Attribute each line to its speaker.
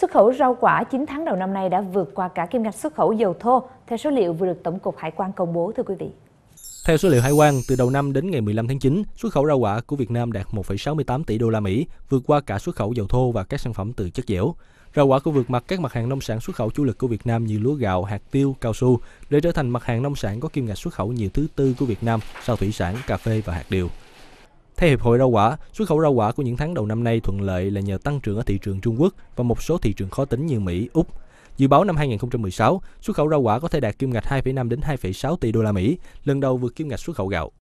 Speaker 1: Xuất khẩu rau quả 9 tháng đầu năm nay đã vượt qua cả kim ngạch xuất khẩu dầu thô, theo số liệu vừa được Tổng cục Hải quan công bố thưa quý vị.
Speaker 2: Theo số liệu hải quan, từ đầu năm đến ngày 15 tháng 9, xuất khẩu rau quả của Việt Nam đạt 1,68 tỷ đô la Mỹ, vượt qua cả xuất khẩu dầu thô và các sản phẩm từ chất dẻo. Rau quả cũng vượt mặt các mặt hàng nông sản xuất khẩu chủ lực của Việt Nam như lúa gạo, hạt tiêu, cao su để trở thành mặt hàng nông sản có kim ngạch xuất khẩu nhiều thứ tư của Việt Nam sau thủy sản, cà phê và hạt điều. Theo Hiệp hội Rau quả, xuất khẩu rau quả của những tháng đầu năm nay thuận lợi là nhờ tăng trưởng ở thị trường Trung Quốc và một số thị trường khó tính như Mỹ, Úc. Dự báo năm 2016, xuất khẩu rau quả có thể đạt kim ngạch 2,5 đến 2,6 tỷ đô la Mỹ, lần đầu vượt kim ngạch xuất khẩu gạo.